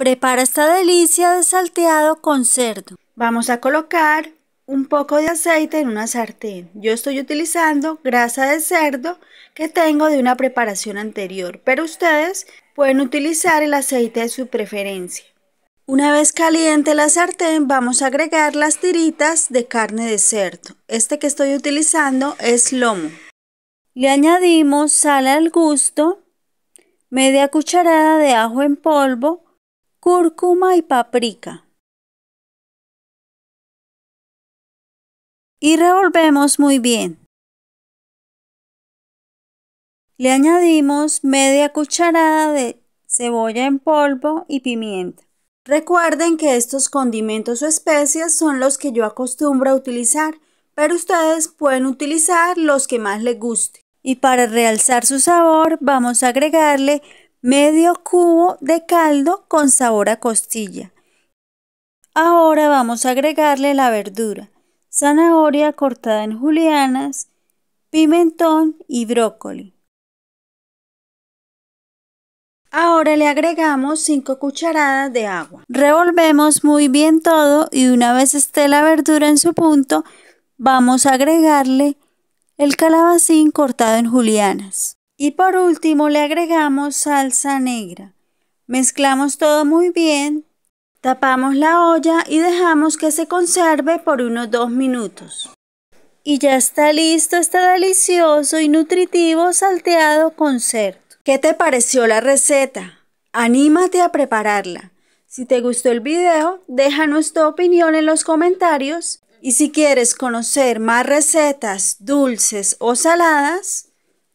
Prepara esta delicia de salteado con cerdo. Vamos a colocar un poco de aceite en una sartén. Yo estoy utilizando grasa de cerdo que tengo de una preparación anterior, pero ustedes pueden utilizar el aceite de su preferencia. Una vez caliente la sartén vamos a agregar las tiritas de carne de cerdo. Este que estoy utilizando es lomo. Le añadimos sal al gusto, media cucharada de ajo en polvo, cúrcuma y paprika. Y revolvemos muy bien. Le añadimos media cucharada de cebolla en polvo y pimienta. Recuerden que estos condimentos o especias son los que yo acostumbro a utilizar, pero ustedes pueden utilizar los que más les guste. Y para realzar su sabor vamos a agregarle medio cubo de caldo con sabor a costilla. Ahora vamos a agregarle la verdura, zanahoria cortada en julianas, pimentón y brócoli. Ahora le agregamos 5 cucharadas de agua. Revolvemos muy bien todo y una vez esté la verdura en su punto, vamos a agregarle el calabacín cortado en julianas. Y por último le agregamos salsa negra. Mezclamos todo muy bien, tapamos la olla y dejamos que se conserve por unos 2 minutos. Y ya está listo este delicioso y nutritivo salteado con cerdo. ¿Qué te pareció la receta? Anímate a prepararla. Si te gustó el video, déjanos tu opinión en los comentarios. Y si quieres conocer más recetas dulces o saladas,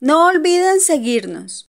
no olviden seguirnos.